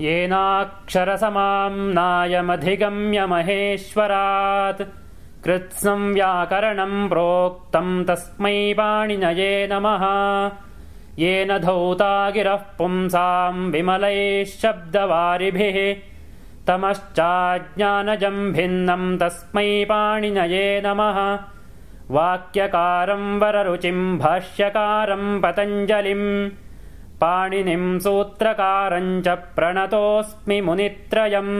येनाक्षरसमाम् नायमधिगम्य महेश्वरात् कृत्स्नम् व्याकरणम् प्रोक्तम् तस्मै पाणिनये नमः येन गिरः पुंसाम् विमलैः शब्दवारिभिः तमश्चाज्ञानजम् भिन्नम् तस्मै पाणिनये नमः वाक्यकारं वररुचिं भाष्यकारम् पतञ्जलिम् पाणिनिम् सूत्रकारम् च प्रणतोऽस्मि मुनित्रयम्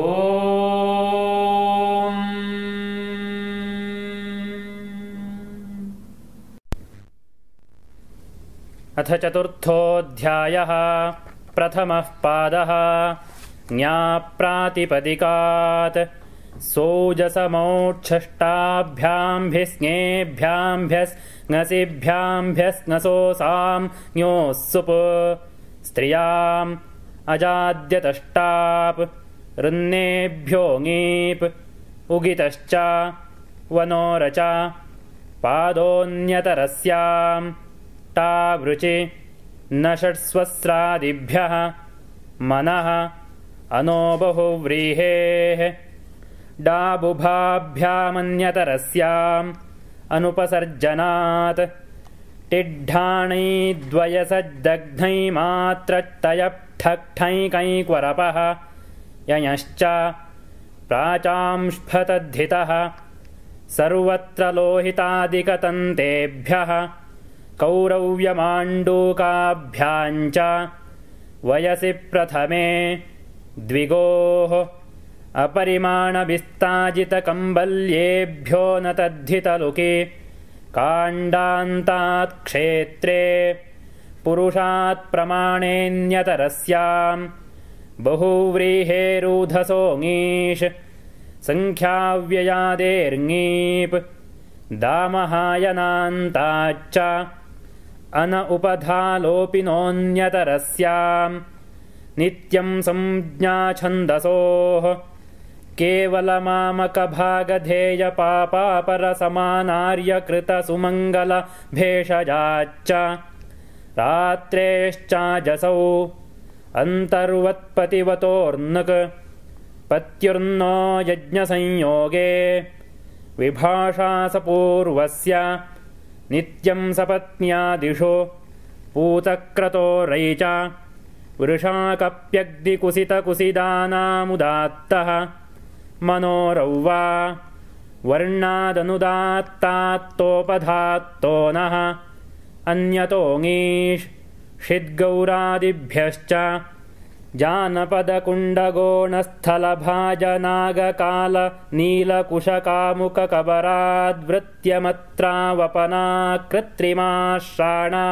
ओ अथ चतुर्थोऽध्यायः प्रथमः पादः ज्ञाप्रातिपदिकात् सोजसमोच्छष्टाभ्याम्भिः ञेभ्याम्भ्यस् ङसिभ्याम्भ्यस्नसोऽसाम् ङोऽ सुप् स्त्रियाम् अजाद्यतष्टाप् ऋन्नेभ्यो ङीप् उगितश्च वनोरच पादोऽन्यतरस्याम् टावृचिनषट्स्रादिभ्यः मनः अनो बहुव्रीहेः डाबुभाभ्यामन्यतरस्याम् अनुपसर्जनात् टिड्ढाणञ्द्वयसज्दघ्नञ्मात्रच्छयप्ठक्ठञ्कञ्क्वरपः ययश्च प्राचांष्फतद्धितः सर्वत्र लोहितादिकतन्तेभ्यः कौरव्यमाण्डूकाभ्याम् च वयसि प्रथमे द्विगोः अपरिमाणविस्ताजितकम्बल्येभ्यो न काण्डान्तात् क्षेत्रे पुरुषात्प्रमाणेऽन्यतरस्याम् बहुव्रीहेरूधसो सङ्ख्याव्ययादेर्ङीप् दामहायनान्ताच्च अन उपधालोपिनोऽन्यतरस्याम् नित्यम् सञ्ज्ञा केवलमामकभागधेयपापापरसमानार्यकृतसुमङ्गलभेषजाच्च रात्रेश्चाजसौ अन्तर्वत्पतिवतोर्नक् पत्युर्नो यज्ञसंयोगे विभाषासपूर्वस्य नित्यं सपत्न्यादिषु पूतक्रतोरै च वृषाकप्यग्दिकुसितकुसिदानामुदात्तः वा वर्णादनुदात्तात्तोपधात्तो नः अन्यतोङीष् षिद्गौरादिभ्यश्च जानपदकुण्डगोणस्थलभाजनागकालनीलकुशकामुककबराद्वृत्यमत्रावपना कृत्रिमाश्राणा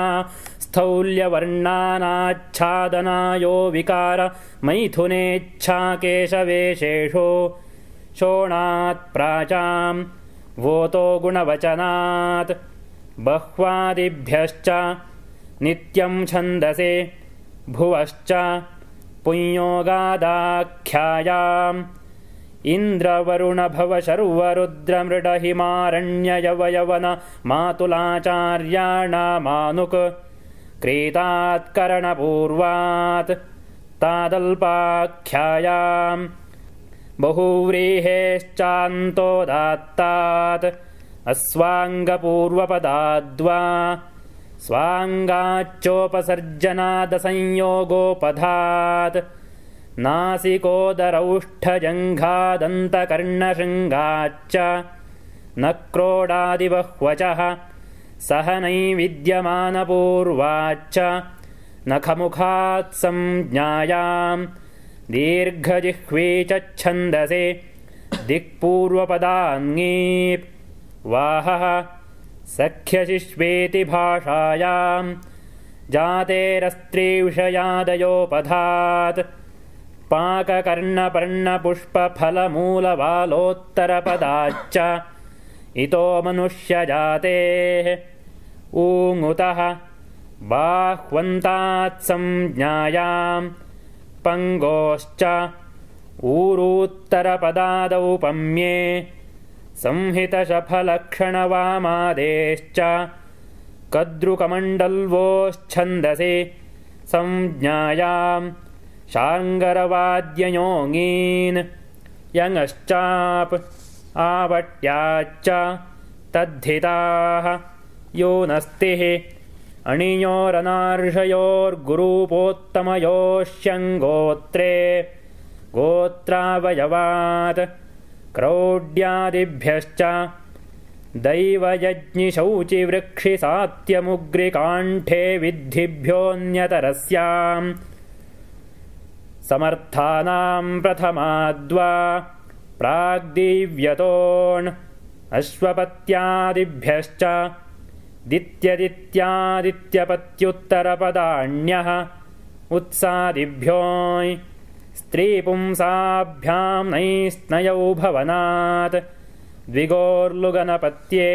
स्थौल्यवर्णानाच्छादनायो विकार मैथुनेच्छाकेशवेशेषो शोणात् शोणात्प्राचाम् वोतो गुणवचनात् बह्वादिभ्यश्च नित्यं छन्दसे भुवश्च पुंयोगादाख्यायाम् मातुलाचार्याणामानुक् क्रीतात्करणपूर्वात् तादल्पाख्यायाम् बहुव्रीहेश्चान्तोदात्तात् अस्वाङ्गपूर्वपदाद्वा स्वाङ्गाच्चोपसर्जनादसंयोगोपधात् नासिकोदरौष्ठजङ्घादन्तकर्णशृङ्गाच्च न क्रोडादिबह्वचः सह नैविद्यमानपूर्वाच्च नखमुखात् सञ्ज्ञायाम् दीर्घजिह्वी च छन्दसि दिक्पूर्वपदाङी वाहः सख्यसिष्वेति भाषायाम् जातेरस्त्रीविषयादयोपधात् पाककर्णपर्णपुष्पफलमूलबालोत्तरपदाच्च इतो मनुष्यजातेः ऊङुतः बाह्वन्तात्सञ्ज्ञायाम् पङ्गोश्च ऊरूत्तरपदादौपम्ये संहितशफलक्षणवामादेश्च कद्रुकमण्डल्वो छन्दसि संज्ञायाम् शाङ्करवाद्ययोऽीन् यङश्चाप् आवट्याच्च तद्धिताः यो नस्तिः अणियोरनार्षयोर्गुरूपोत्तमयोश्यङ्गोत्रे गोत्रावयवात् क्रौड्यादिभ्यश्च दैवयज्ञिशौचिवृक्षिसात्यमुग्रिकाण्ठे विद्धिभ्योऽन्यतरस्याम् समर्थानाम् प्रथमाद्वा प्राग्दीव्यतोण् अश्वपत्यादिभ्यश्च दित्यदित्यादित्यपत्युत्तरपदाण्यः उत्सादिभ्योऽ स्त्रीपुंसाभ्यां नञ्स्नयौ भवनात् द्विगोर्लुगनपत्ये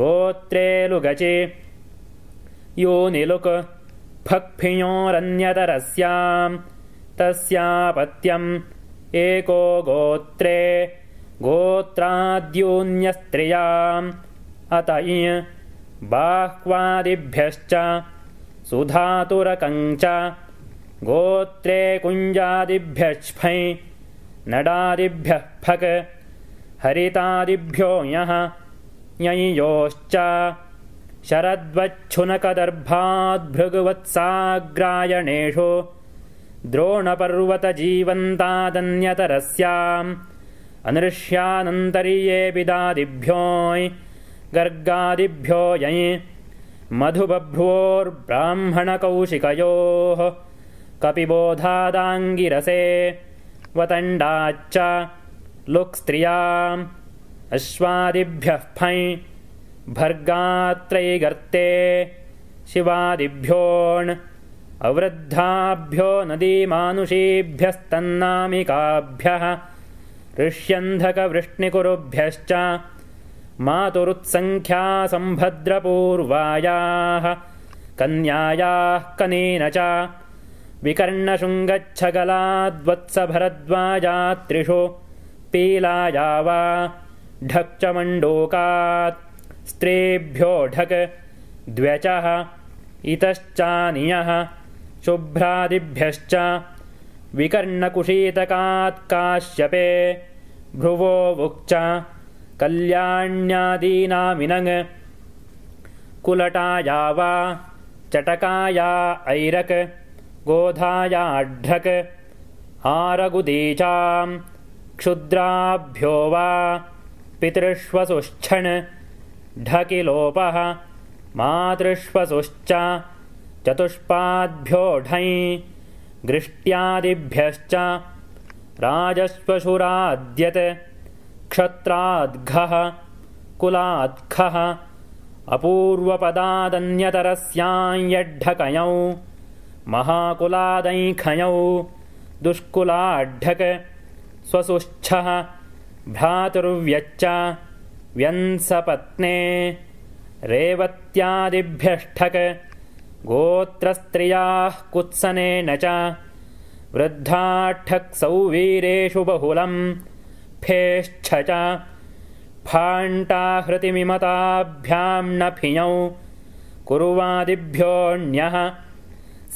गोत्रे लुगचि योनिलुक् फक्फिञोरन्यतरस्याम् तस्यापत्यम् एको गोत्रे गोत्राद्यून्यस्त्रियाम् अत इञ् बाह्वादिभ्यश्च सुधातुरकं च गोत्रे कुञ्जादिभ्य छ्फञ् नडादिभ्यः फक् हरितादिभ्यो यः ञोश्च शरद्वच्छुनकदर्भाद्भृगुवत्साग्रायणेषु द्रोणपर्वतजीवन्तादन्यतरस्याम् अनृष्यानन्तर्ययेऽपिदादिभ्योऽ गर्गादिभ्यो ञ् मधुबभ्रूर्ब्राह्मणकौशिकयोः कपिबोधादाङ्गिरसे वतण्डाच्च लुक्स्त्रियाम् स्त्रियाम् अश्वादिभ्यः फञ् भर्गात्रयिगर्ते शिवादिभ्यो ऽवृद्धाभ्यो नदीमानुषीभ्यस्तन्नामिकाभ्यः ऋष्यन्धकवृष्णिकुरुभ्यश्च मातुरुत्सङ्ख्यासम्भद्रपूर्वायाः कन्यायाः कनीन च विकर्णशृङ्गच्छगलाद्वत्सभरद्वाजा त्रिषु पीलाया वा ढक्चमण्डूकात् स्त्रेभ्यो ढक् द्व्यचः इतश्चानीयः शुभ्रादिभ्यश्च विकर्णकुशीतकात्काश्यपे भ्रुवोवुक्च कल्याण्यादीनामिनङ् कुलटाया वा चटकाया ऐरक् गोधायाढक् आरगुदीचाम् क्षुद्राभ्यो वा पितृष्वसुच्छण् ढकिलोपः मातृष्वसुश्च चतुष्पाद्भ्यो गृष्ट्यादिभ्यश्च क्षत्राद्घः कुलाद्घः अपूर्वपदादन्यतरस्याञ्यड्ढकञ महाकुलादञखञौ दुष्कुलाड्ढक् स्वसुच्छः भ्रातुर्व्यच्च व्यंसपत्ने रेवत्यादिभ्यष्ठक गोत्रस्त्रियाः कुत्सनेन च वृद्धाड्ठक्सौवीरेषु बहुलम् च फाण्टाहृतिमिमताभ्यां न फिञौ कुर्वादिभ्योऽण्यः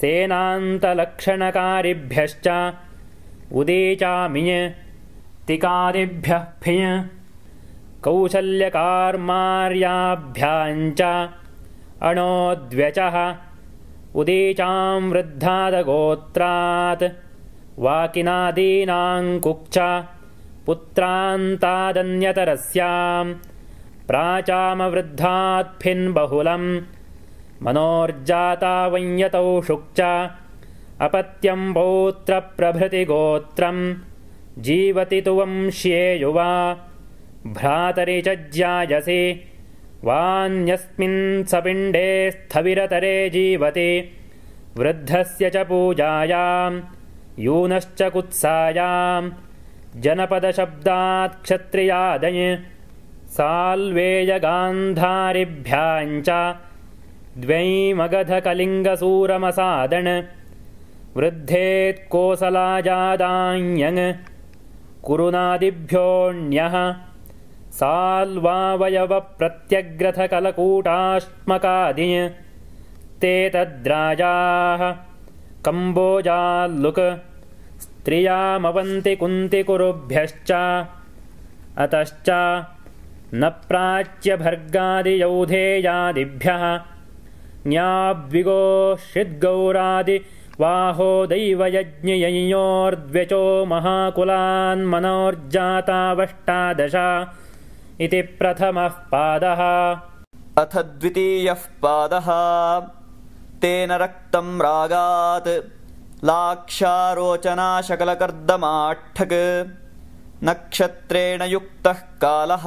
सेनान्तलक्षणकारिभ्यश्च उदीचा तिकादिभ्यः फिञ् कौशल्यकार्मार्याभ्याम् च अणोद्व्यचः उदीचां वृद्धादगोत्रात् वाकिनादीनाङ्कुक्च पुत्रान्तादन्यतरस्याम् प्राचामवृद्धात्फिन्बहुलम् मनोर्जाता वञ्यतौ शुक्च अपत्यम् गौत्रप्रभृतिगोत्रम् जीवति तु युवा भ्रातरि च ज्यायसि वान्यस्मिन्सपिण्डे स्थविरतरे जीवति वृद्धस्य च पूजायाम् यूनश्च कुत्सायाम् जनपदशब्दात्क्षत्रियादञ् साल्वेयगान्धारिभ्याम् च द्व्यञ्मगधकलिङ्गसूरमसादण् वृद्धेत्कोसलाजादाङ् कुरुनादिभ्योऽण्यः साल्वावयवप्रत्यग्रथकलकूटाश्मकादि ते तद्राजाः कम्बोजाल्लुक् त्रियामवन्ति कुन्ति कुरुभ्यश्च अतश्च न प्राच्यभर्गादियौधेयादिभ्यः ङ्याब्विगोषिद्गौरादिवाहो दैवयज्ञयञोर्द्वेचो महाकुलान्मनोर्जातावष्टादश इति प्रथमः पादः अथ द्वितीयः पादः तेन रक्तम् रागात् लाक्षारोचनाशकलकर्दमाठक् नक्षत्रेण युक्तः कालः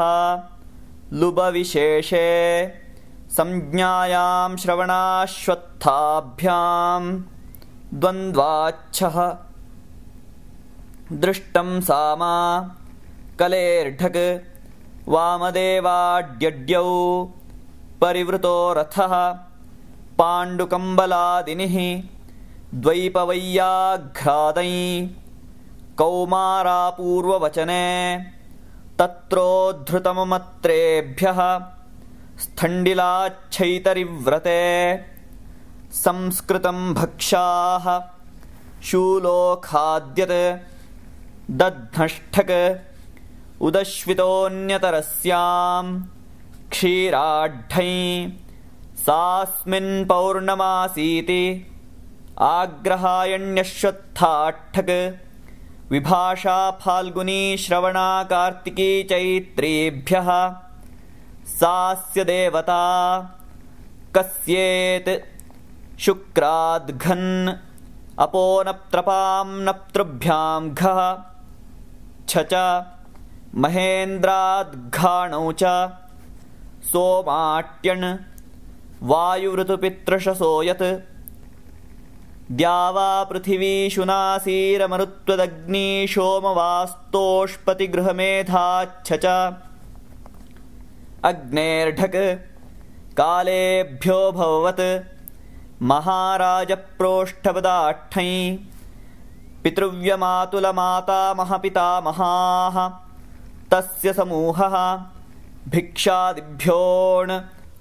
लुबविशेषे संज्ञायां श्रवणाश्वत्थाभ्याम् द्वन्द्वाच्छः दृष्टं सामा कलेर्ढक् वामदेवाड्यड्यौ परिवृतो रथः पाण्डुकम्बलादिनिः द्वैपवैयाघ्रादै कौमारापूर्ववचने तत्रोद्धृतममत्रेभ्यः स्थण्डिलाच्छैतरिव्रते संस्कृतम्भक्षाः शूलोखाद्यत् दध्नष्ठक् उदश्वितोऽन्यतरस्याम् सास्मिन पौर्णमासीति विभाषा फाल्गुनी श्रवणा कार्तिकी चैत्रीभ्यः सास्य देवता कस्येत् शुक्राद्घन् अपोनप्तपाम् नप्तृभ्याम् घः छ च महेन्द्राद्घाणौ च सोमाट्यण् वायु यत् द्यावा सोमवास्तोष्पतिगृहमेधाच्छ च अग्नेऽर्ढक् कालेभ्योऽभवत् महाराजप्रोष्ठपदाठ्णञ् पितृव्यमातुलमातामहपितामहाः तस्य समूहः भिक्षादिभ्योण्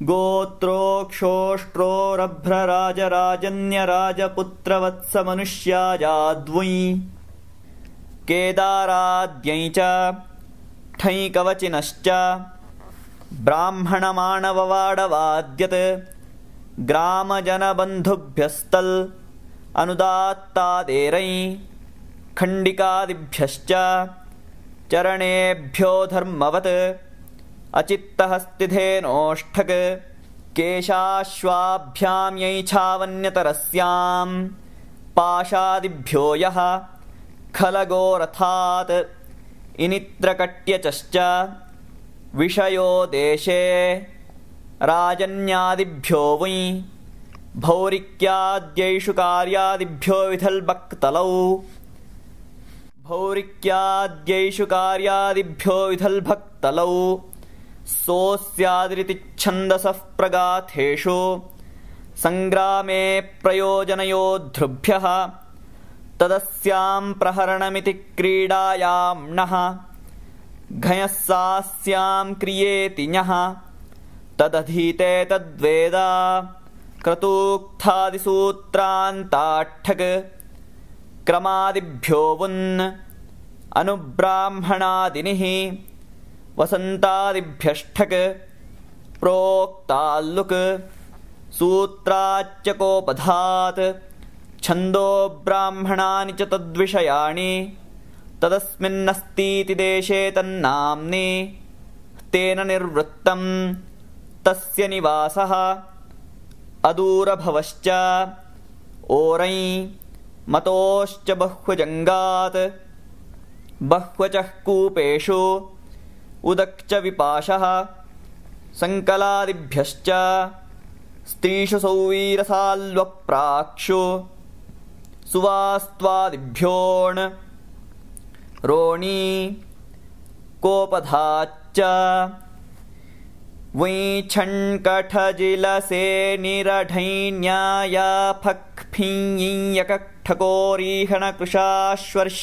गोत्रोऽक्षोष्ट्रोरभ्रराजराजन्यराजपुत्रवत्समनुष्याजाद्वञ् केदाराद्यै च ठैकवचिनश्च ब्राह्मणमाणववाडवाद्यत् ग्रामजनबन्धुभ्यस्तल् अनुदात्तादेरै खण्डिकादिभ्यश्च चरणेभ्यो धर्मवत् अचित्तः स्तिथेनोष्ठक् केशाश्वाभ्यां यैच्छावन्यतरस्यां पाशादिभ्यो यः खलगोरथात् इनित्रकट्यचश्च विषयो देशे राजन्यादिभ्यो वै भौरिक्याद्यैषु कार्यादिभ्यो विधल्भक्तलौ सोऽ छन्दसः प्रगाथेषु सङ्ग्रामे प्रयोजनयोद्धृभ्यः तदस्याम् प्रहरणमिति क्रीडायाम् नः घञञः सा क्रियेति ञः तदधीते तद्वेदा क्रतूक्थादिसूत्रान्ताट्ठक् क्रमादिभ्योऽवुन् अनुब्राह्मणादिनिः वसन्तादिभ्यष्ठक् प्रोक्तालुक सूत्राच्यकोपधात् छंदो ब्राह्मणानि च तद्विषयाणि तदस्मिन्नस्तीति देशे तन्नाम्नि तेन निर्वृत्तं तस्य निवासः अदूरभवश्च ओरै मतोश्च बह्वजङ्गात् बह्वचः कूपेषु उदक्च विपाशः सङ्कलादिभ्यश्च स्त्रीषु सौवीरसाल्वप्राक्षु सुवास्त्वादिभ्योण् रोणी कोपधाच्च वञ्झङ्कठजिलसेनिरढै्यायाफक्फिञयकठकोरीहणकृशाश्वर्ष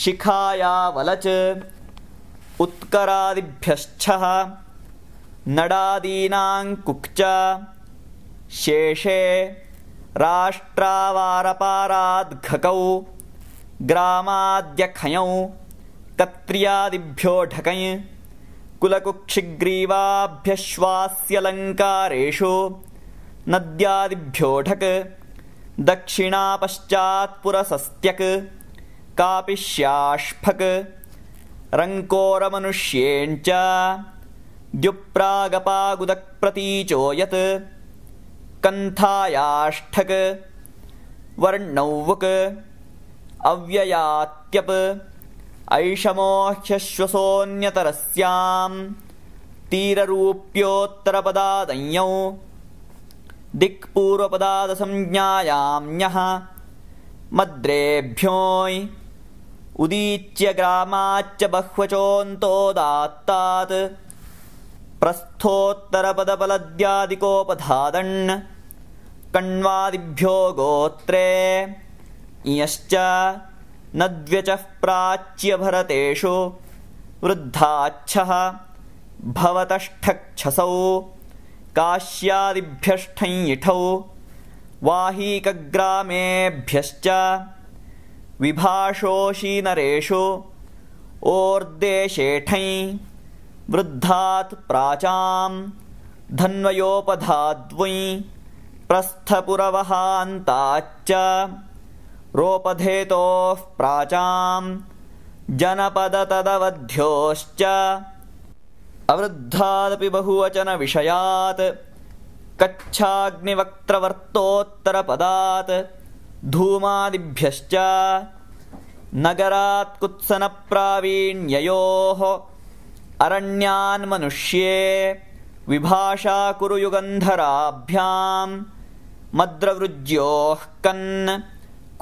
शिखायावलच उत्करादिभ्यच्छः नडादीनां कुक्च शेषे राष्ट्रावारपाराद्घकौ ग्रामाद्यखञ कत्र्यादिभ्योऽकञ् कुलकुक्षिग्रीवाभ्यश्वास्यलङ्कारेषु नद्यादिभ्योऽक् दक्षिणापश्चात्पुरसस्त्यक् कापि श्याष्फक् रङ्कोरमनुष्येञ्च द्युप्रागपागुदक्प्रतीचो यत् कन्थायाष्ठक् वर्णौवक् अव्ययात्यप् ऐषमो ह्यश्वसोऽन्यतरस्याम् मद्रेभ्योऽ उदीच्य प्रस्थोत्तर बह्वचोऽन्तोदात्तात् प्रस्थोत्तरपदपलद्यादिकोपधादण् कण्वादिभ्यो गोत्रे इञश्च न प्राच्यभरतेषु वृद्धाच्छः भवतष्ठक्षसौ काश्यादिभ्यष्ठञ्ठौ वाहीकग्रामेभ्यश्च विभाषोशीनरेशो ओर्देशेठञ् वृद्धात् प्राचां धन्वयोपधाद्वै प्रस्थपुरवहान्ताच्च रोपधेतोः प्राचां जनपदतदवध्योश्च अवृद्धादपि बहुवचनविषयात् कच्छाग्निवक्त्रवर्तोत्तरपदात् धूमादिभ्यश्च नगरात्कुत्सनप्रावीण्ययोः अरण्यान्मनुष्ये विभाषाकुरु युगन्धराभ्याम् मद्रवृज्योः कन्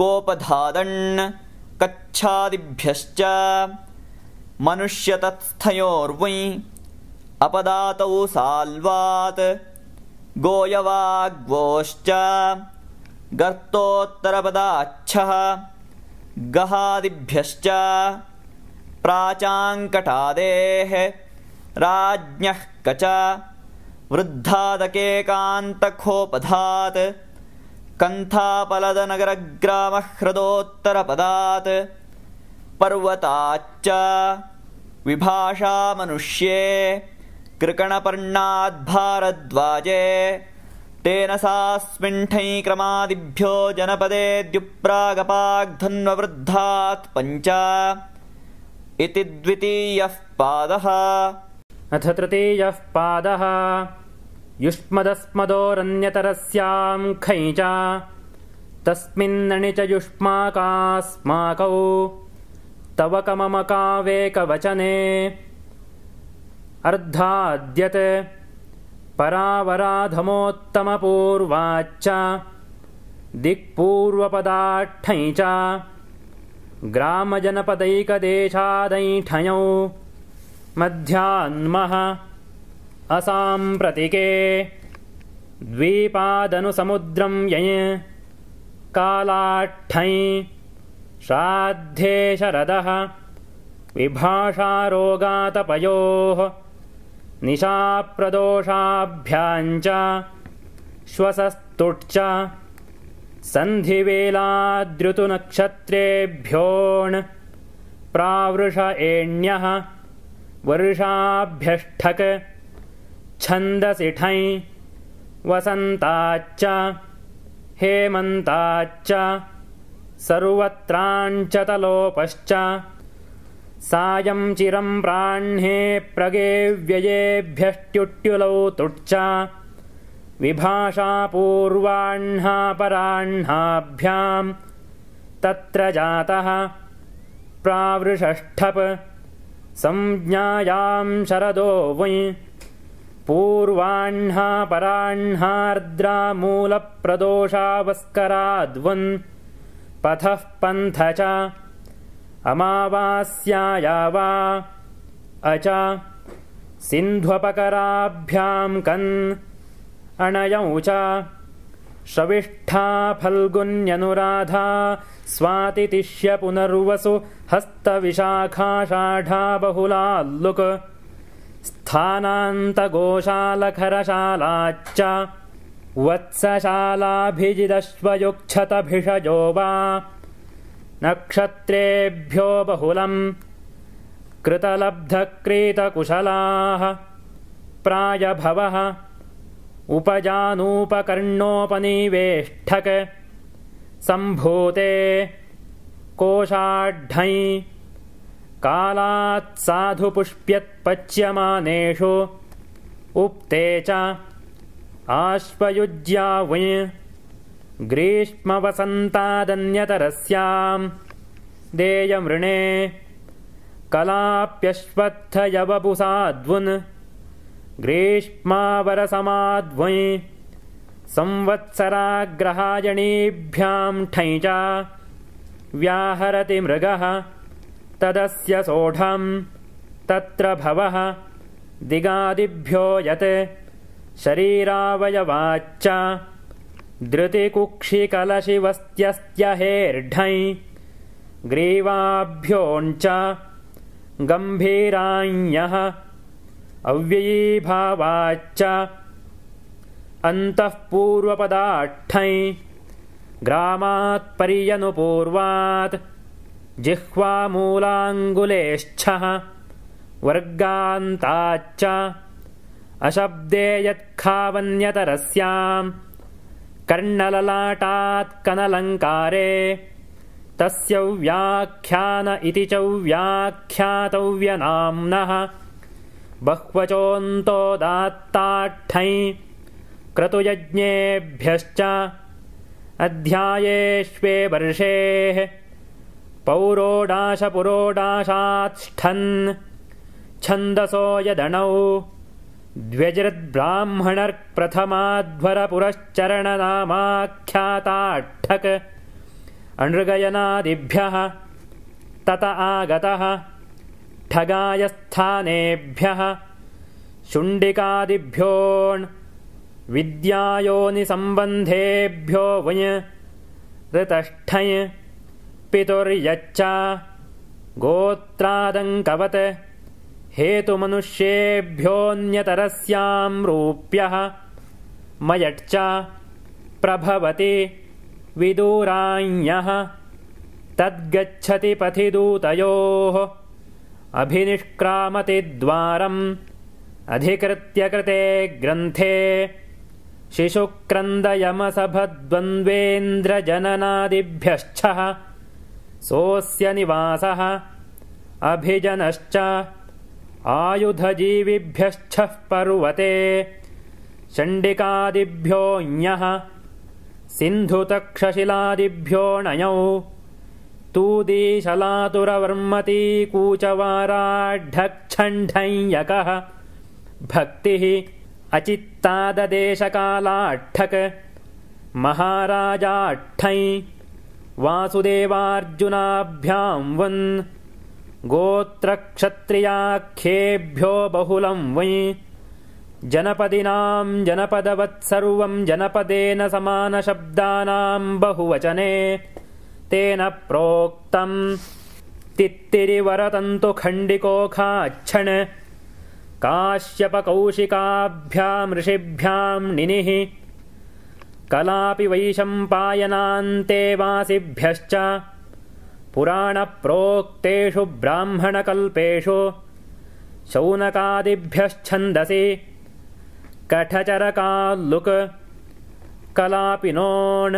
कोपधादण् कच्छादिभ्यश्च मनुष्यतत्स्थयोर्वञ् अपदातौ साल्वात् गोयवाग्वोश्च गर्तोत्तरपदाच्छः गहादिभ्यश्च प्राचाङ्कटादेः राज्ञः कच वृद्धादकेकान्तखोपधात् कन्थाफलदनगरग्रामह्रदोत्तरपदात् पर्वताच्च विभाषामनुष्ये कृकणपर्णाद्भारद्वाजे तेन क्रमादिभ्यो स्मिण्ठञ्क्रमादिभ्यो पञ्च इति द्वितीयः पादः अथ तृतीयः पादः युष्मदस्मदोरन्यतरस्याम् खञ् तस्मिन्नणि च युष्माकास्माकौ तव कममममकावेकवचने परावराधमोत्तमपूर्वाच्च दिक्पूर्वपदा्ठञ् च ग्रामजनपदैकदेशादैठयौ मध्यान्मः असाम्प्रतिके द्वीपादनुसमुद्रं यञ् श्राद्धे शरदः विभाषारोगातपयोः निशाप्रदोषाभ्याञ्च श्वसस्तुट्च श्वसस्तुट् प्रावृष एण्यः वर्षाभ्यष्ठक् छन्दसिठञ् वसन्ताच्च हेमन्ताच्च सर्वत्राञ्चतलोपश्च सायञ्चिरम् प्राह्णेप्रगेव्ययेभ्यष्ट्युट्युलौ तृट् विभाषा विभाषापूर्वाह्णापराह्णाभ्याम् तत्र जातः प्रावृषष्ठप् संज्ञायां शरदो वै पूर्वाह्णापराह्णार्द्रामूलप्रदोषावस्कराद्वन् पथः पन्थ च अमावास्याया वा अच सिन्ध्वपकराभ्यां कन् अणयौ च श्रविष्ठा फल्गुन्यनुराधा स्वातितिष्य पुनर्वसु हस्तविशाखाषाढा बहुलाल्लुक् स्थानान्तगोशालखरशालाच्च वत्सशालाभिजिदश्वयुक्षतभिषजो वा नक्षत्रेभ्यो बहुलम् कृतलब्धक्रीतकुशलाः प्रायभवः उपजानूपकर्णोपनिवेष्ठक् सम्भूते कोषाढञ् कालात्साधुपुष्प्यत्पच्यमानेषु उक्ते च आश्वयुज्या ग्रीष्मवसन्तादन्यतरस्याम् देयमृणे कलाप्यश्वत्थयवबुसाद्वुन् ग्रीष्मावरसमाद्वै संवत्सराग्रहायणीभ्याम् ठञ्ज व्याहरति मृगः तदस्य सोढम् तत्र भवः दिगादिभ्यो यत् शरीरावयवाच्च दृतिकुक्षिकलशिवस्त्यस्त्यहेर्ढञ् ग्रीवाभ्योञ्च गम्भीराञ्यः अव्ययीभावाच्च अन्तःपूर्वपदाञ् ग्रामात्पर्यनुपूर्वात् जिह्वामूलाङ्गुलेच्छः वर्गान्ताच्च अशब्दे यत्खावन्यतरस्याम् कर्णललाटात्कनलङ्कारे तस्य व्याख्यान इति चौ व्याख्यातव्यनाम्नः बह्वचोऽन्तोदात्ताठै क्रतुयज्ञेभ्यश्च अध्यायेष्वेवर्षेः पौरोडाशपुरोडाशात्ष्ठन् छन्दसो यदणौ द्व्यजृद्ब्राह्मणर्प्रथमाध्वरपुरश्चरणनामाख्याताट्ठक् अनृगयनादिभ्यः तत आगतः ठगायस्थानेभ्यः शुण्डिकादिभ्यो विद्यायोनिसम्बन्धेभ्यो वुञ् ऋतष्ठञ् पितुर्यच्च गोत्रादङ्कवत् हेतुमनुष्येभ्योऽन्यतरस्याम् रूप्यः मयच्च प्रभवति विदूराञ्यः तद्गच्छति पथिदूतयोः अभिनिष्क्रामति द्वारम् कृते ग्रन्थे शिशुक्रन्दयमसभद्वन्द्वेन्द्रजननादिभ्यश्च सोऽस्य निवासः अभिजनश्च आयुधजीविभ्यश्छः पर्वते षण्डिकादिभ्योऽञ्यः सिन्धुतक्षशिलादिभ्यो तूदीशलातुरवर्मती कूचवाराढक्षण्ढञ्यकः भक्तिः अचित्ताददेशकालाट्ठक् महाराजाड्ठञ् वासुदेवार्जुनाभ्यां वन् गोत्रक्षत्रियाख्येभ्यो बहुलं वै जनपदिनां जनपदवत्सर्वं जनपदेन समानशब्दानां बहुवचने तेन प्रोक्तम् तित्तिरिवरतन्तु खण्डिकोखाच्छण् काश्यपकौशिकाभ्याम् खाच्छण् निनिः कलापि वैषम्पायनान्ते वासिभ्यश्च पुराणप्रोक्तेषु ब्राह्मणकल्पेषु शौनकादिभ्यश्चन्दसि कठचरकाल्लुक कलापिनोऽ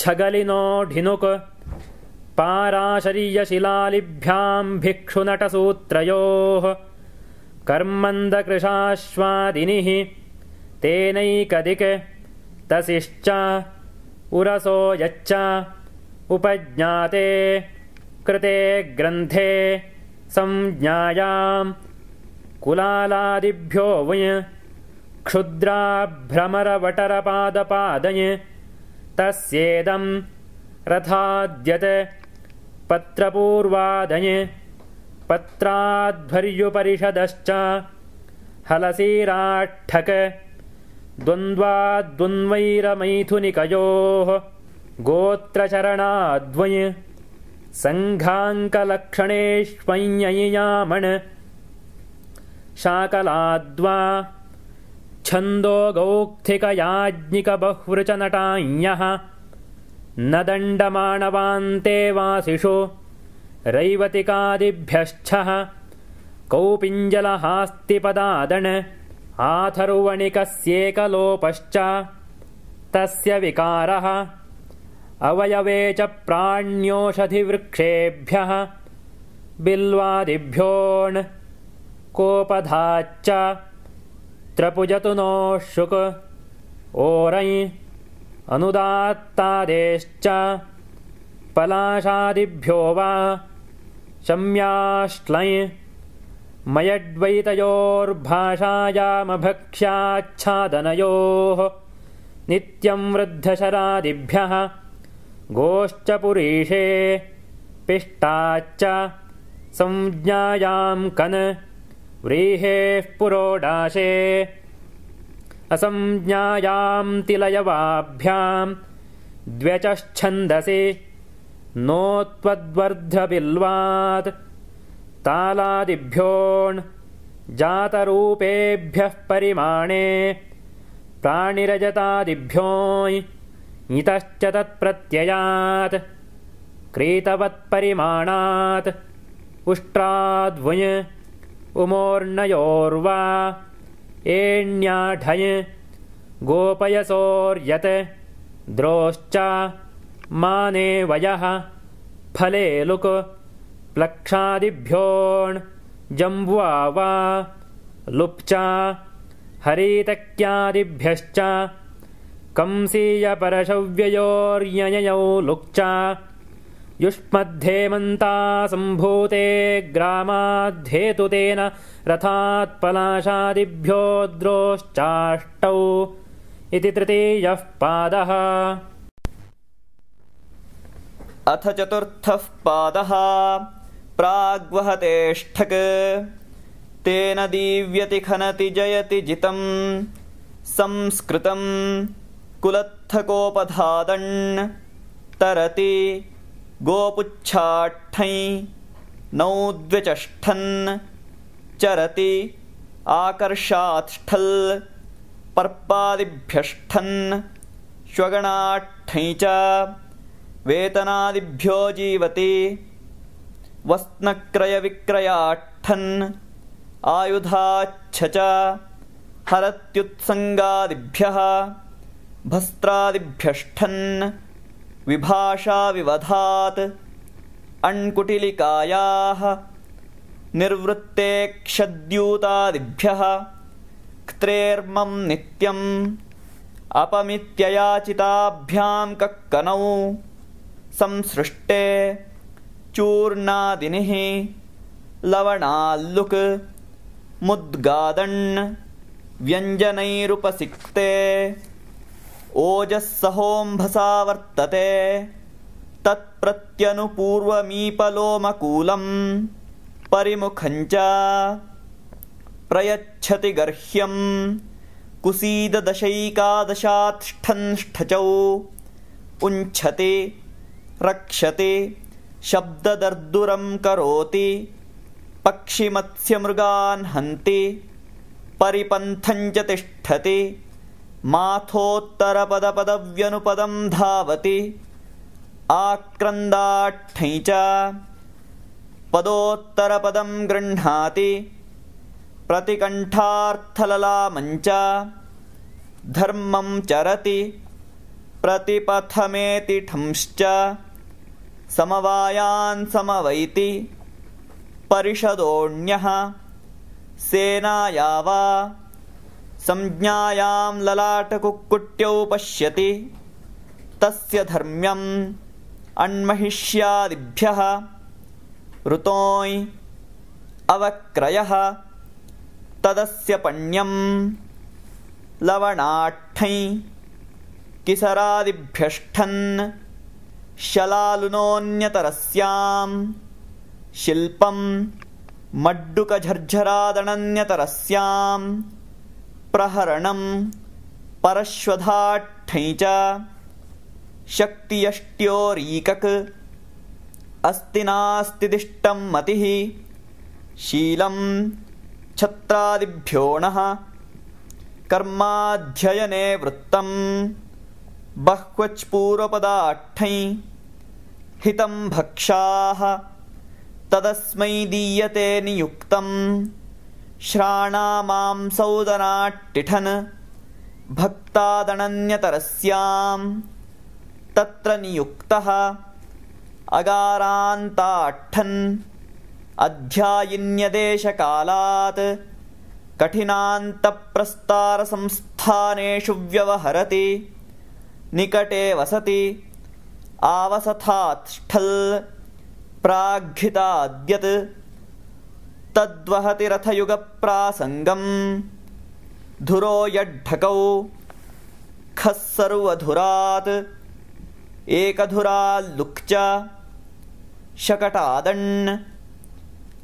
छगलिनोढिनुक् पाराशर्यशिलालिभ्याम् भिक्षुनटसूत्रयोः कर्मन्दकृशाश्वादिनिः तेनैकदिकिश्च उरसो यच्च उपज्ञाते कृते ग्रन्थे संज्ञायाम् कुलादिभ्यो वुञ् क्षुद्राभ्रमरवटरपादपादञ् तस्येदम् रथाद्यत पत्रपूर्वादञ् पत्राद्भर्युपरिषदश्च हलसीराट्ठक द्वन्द्वाद्वन्द्वैरमैथुनिकयोः गोत्रचरणाद्वय सङ्घाङ्कलक्षणेष्वञ्ञामण् शाकलाद्वा छन्दो गौक्थिकयाज्ञिकबह्वृचनटाञ्यः न वासिषो रैवतिकादिभ्यश्चः कौपिञ्जलहास्तिपदादण् आथर्वणिकस्येकलोपश्च तस्य विकारः अवयवे च प्राण्योषधिवृक्षेभ्यः बिल्वादिभ्यो कोपधाच्च त्रपुजतु नोः शुक् ओरञ् अनुदात्तादेश्च पलाशादिभ्यो वा शम्याश्लञ् मयड्वैतयोर्भाषायामभक्ष्याच्छादनयोः वृद्धशरादिभ्यः गोश्च पुरीषे पिष्टाच्च संज्ञायाम् कन् व्रीहेः पुरोडाशे असंज्ञायां तिलयवाभ्याम् द्व्यचच्छन्दसि नो त्वद्वर्धबिल्वात् तालादिभ्यो जातरूपेभ्यः परिमाणे प्राणिरजतादिभ्योञ् इतश्च तत्प्रत्ययात् क्रीतवत्परिमाणात् उष्ट्राद्वुञ् उमोर्नयोर्वा एण्याढञ् गोपयसोर्यत् द्रोश्च माने वयः फले लुक् प्लक्षादिभ्योऽण् वा लुप्चा हरीतक्यादिभ्यश्च कंसीयपरशव्ययोर्यञ्यौ लुक्चा युष्मद्धेमन्ता सम्भूते ग्रामाद्धेतुतेन रथात्पलाशादिभ्यो द्रोश्चाष्टौ इति तृतीयः पादः अथ चतुर्थः पादः प्राग्वहतेष्ठक् तेन दीव्यति खनति जयति जितम् संस्कृतम् कुलत्थकोपधादण् तरति नौ नौद्विचष्ठन् चरति आकर्षात्ष्ठल् पर्पादिभ्यष्ठन् च वेतनादिभ्यो जीवति वस्नक्रयविक्रयाट्ठन् आयुधाच्छ च हरत्युत्सङ्गादिभ्यः भस्त्रादिभ्यष्ठन् विभाषाविवधात् अण्कुटिलिकायाः निर्वृत्ते क्षद्यूतादिभ्यः क्त्रेर्मम् नित्यम् अपमित्ययाचिताभ्याम् कक्कनौ संसृष्टे चूर्णादिनिः लवणाल्लुक् मुद्गादन् व्यञ्जनैरुपसिक्ते ओजः सहोम्भसावर्तते तत्प्रत्यनुपूर्वमीपलोमकूलं परिमुखञ्च प्रयच्छति गर्ह्यं कुसीददशैकादशात्ष्ठन्ष्ठचौ उञ्छति रक्षति शब्ददर्दुरं करोति पक्षिमत्स्यमृगान्हन्ति च तिष्ठति माथोत्तरपदपदव्यनुपदं धावति आक्रन्दाञ्ज पदोत्तरपदं गृह्णाति प्रतिकण्ठार्थललामं च धर्मं चरति प्रतिपथमेतिठंश्च समवायान्समवैति परिषदोण्यः सेनाया वा संज्ञायां ललाटकुक्कुट्यौ पश्यति तस्य धर्म्यम् अण्महिष्यादिभ्यः ऋतोञ् अवक्रयः तदस्य पण्यं लवणाठ्ठञ् किसरादिभ्यष्ठन् शलालुनोऽन्यतरस्यां शिल्पं मड्डुकझर्झरादनन्यतरस्याम् च शक्तियष्ट्योरीकक् अस्ति अस्तिनास्तिदिष्टं मतिः शीलम् छत्रादिभ्यो नः कर्माध्ययने वृत्तम् बह्वच्पूर्वपदाञ् हितम् भक्षाः तदस्मै दीयते नियुक्तम् सौदनाट्टिठन् भक्तादनन्यतरस्याम् तत्र नियुक्तः अगारान्ताट्ठन् अध्यायिन्यदेशकालात् कठिनान्तप्रस्तारसंस्थानेषु व्यवहरति निकटे वसति आवसथात्ष्ठल् प्राघिताद्यत् तद्वहति रथयुगप्रासङ्गम् धुरो यड्ढकौ खस्सर्वधुरात् एकधुराल्लुक् च शकटादण्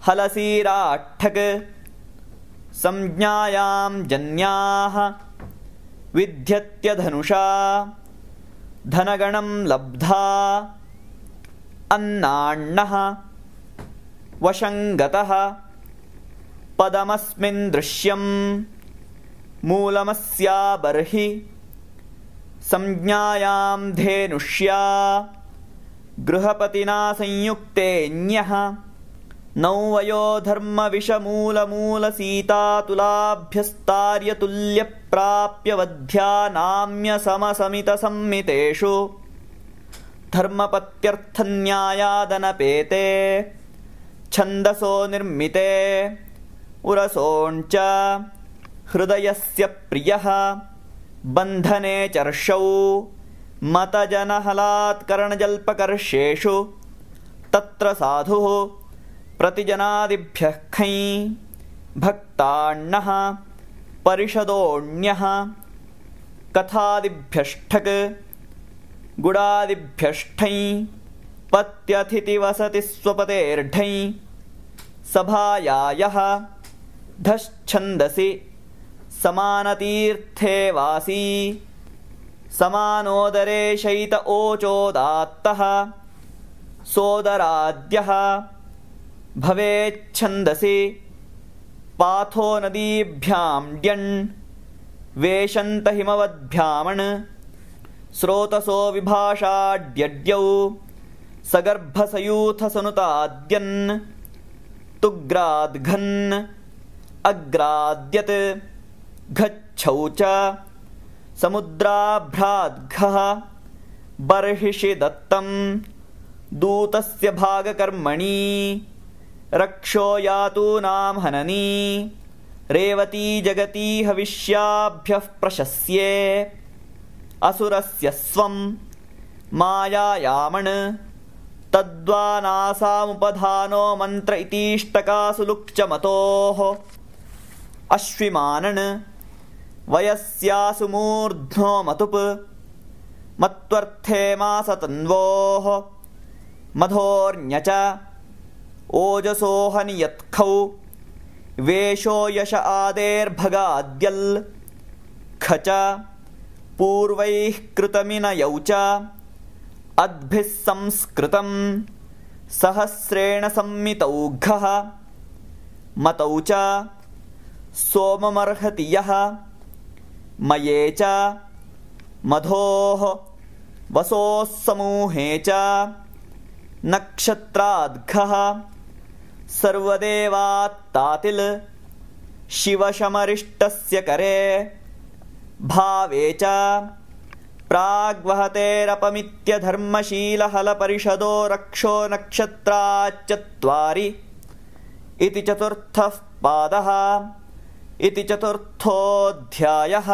हलसीराड्ठक् संज्ञायां जन्याः विध्यत्यधनुषा धनगणं लब्धा अन्नाण्णः वशङ्गतः पदमस्मिन् मूलमस्या मूलमस्याबर्हि संज्ञायां धेनुष्या गृहपतिना संयुक्ते ण्यः नौवयो धर्मविषमूलमूलसीतातुलाभ्यस्तार्यतुल्यप्राप्यवध्या नाम्यसमसमितसंमितेषु धर्मपत्यर्थन्यायादनपेते छन्दसो निर्मिते उरसोञ्च हृदयस्य प्रियः बन्धने चर्षौ मतजनहलात्करणजल्पकर्षेषु तत्र साधुः प्रतिजनादिभ्यः खै भक्ताण्णः परिषदोऽण्यः कथादिभ्यष्ठक् पत्यथितिवसति पत्यतिथिवसतिस्वपतेर्ढञ् सभायायः वासी समानतीर्थेवासी समानोदरेशैत ओचोदात्तः सोदराद्यः भवेच्छन्दसि नदीभ्यां ड्यण् वेशन्तहिमवद्भ्यामण् स्रोतसो विभाषाड्यड्यौ सगर्भसयूथसनुताद्यन् तुग्राद्घन् अग्राद्यत् घच्छौ च समुद्राभ्राद्घः बर्हिषिदत्तम् दूतस्य भागकर्मणी रक्षो यातूनां हननी जगती हविष्याभ्यः प्रशस्ये असुरस्य स्वम् मायामण् तद्वानासामुपधानो मन्त्र इतीष्टकासु अश्विमानन् वयस्यासुमूर्ध्नो मतुप् मत्वर्थेमासतन्वोः मधोर्ण्य च ओजसोऽहनियत्खौ वेषोयश आदेर्भगाद्यल् ख च पूर्वैः कृतमिनयौ च अद्भिः संस्कृतम् सहस्रेण सम्मितौ घः मतौ च सोममर्हति यः मये च मधोः वसोः च नक्षत्राद्घः सर्वदेवात्तातिल् शिवशमरिष्टस्य करे भावे च प्राग्वहतेरपमित्यधर्मशीलहलपरिषदो रक्षो नक्षत्राच्चत्वारि इति चतुर्थः पादः इति चतुर्थोऽध्यायः